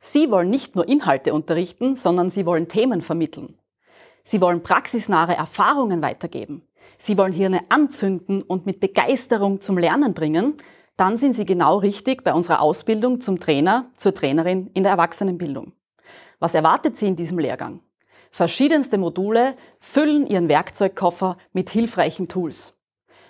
Sie wollen nicht nur Inhalte unterrichten, sondern Sie wollen Themen vermitteln. Sie wollen praxisnahe Erfahrungen weitergeben. Sie wollen Hirne anzünden und mit Begeisterung zum Lernen bringen. Dann sind Sie genau richtig bei unserer Ausbildung zum Trainer, zur Trainerin in der Erwachsenenbildung. Was erwartet Sie in diesem Lehrgang? Verschiedenste Module füllen Ihren Werkzeugkoffer mit hilfreichen Tools.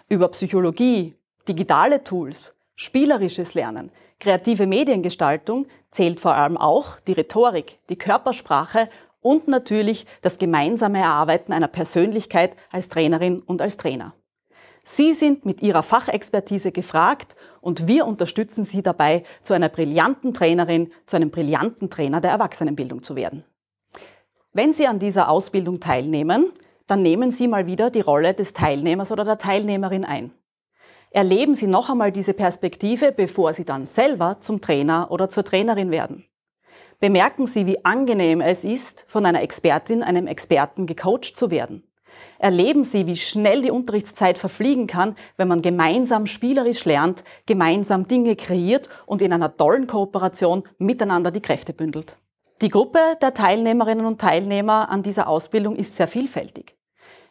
Über Psychologie, digitale Tools, Spielerisches Lernen, kreative Mediengestaltung zählt vor allem auch die Rhetorik, die Körpersprache und natürlich das gemeinsame Erarbeiten einer Persönlichkeit als Trainerin und als Trainer. Sie sind mit Ihrer Fachexpertise gefragt und wir unterstützen Sie dabei, zu einer brillanten Trainerin, zu einem brillanten Trainer der Erwachsenenbildung zu werden. Wenn Sie an dieser Ausbildung teilnehmen, dann nehmen Sie mal wieder die Rolle des Teilnehmers oder der Teilnehmerin ein erleben Sie noch einmal diese Perspektive, bevor Sie dann selber zum Trainer oder zur Trainerin werden. Bemerken Sie, wie angenehm es ist, von einer Expertin, einem Experten gecoacht zu werden. Erleben Sie, wie schnell die Unterrichtszeit verfliegen kann, wenn man gemeinsam spielerisch lernt, gemeinsam Dinge kreiert und in einer tollen Kooperation miteinander die Kräfte bündelt. Die Gruppe der Teilnehmerinnen und Teilnehmer an dieser Ausbildung ist sehr vielfältig.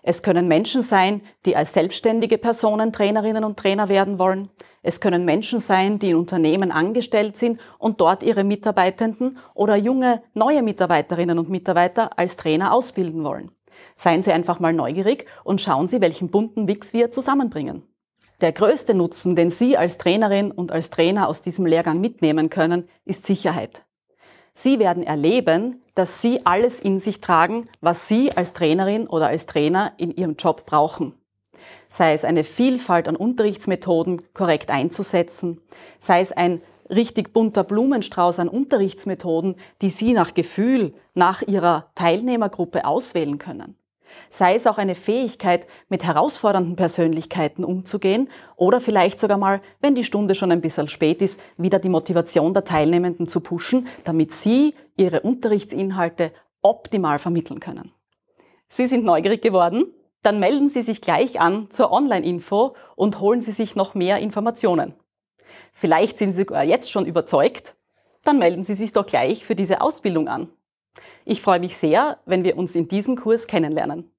Es können Menschen sein, die als selbstständige Personen Trainerinnen und Trainer werden wollen. Es können Menschen sein, die in Unternehmen angestellt sind und dort ihre Mitarbeitenden oder junge neue Mitarbeiterinnen und Mitarbeiter als Trainer ausbilden wollen. Seien Sie einfach mal neugierig und schauen Sie, welchen bunten Wix wir zusammenbringen. Der größte Nutzen, den Sie als Trainerin und als Trainer aus diesem Lehrgang mitnehmen können, ist Sicherheit. Sie werden erleben, dass Sie alles in sich tragen, was Sie als Trainerin oder als Trainer in Ihrem Job brauchen. Sei es eine Vielfalt an Unterrichtsmethoden korrekt einzusetzen, sei es ein richtig bunter Blumenstrauß an Unterrichtsmethoden, die Sie nach Gefühl, nach Ihrer Teilnehmergruppe auswählen können. Sei es auch eine Fähigkeit, mit herausfordernden Persönlichkeiten umzugehen oder vielleicht sogar mal, wenn die Stunde schon ein bisschen spät ist, wieder die Motivation der Teilnehmenden zu pushen, damit sie ihre Unterrichtsinhalte optimal vermitteln können. Sie sind neugierig geworden? Dann melden Sie sich gleich an zur Online-Info und holen Sie sich noch mehr Informationen. Vielleicht sind Sie jetzt schon überzeugt, dann melden Sie sich doch gleich für diese Ausbildung an. Ich freue mich sehr, wenn wir uns in diesem Kurs kennenlernen.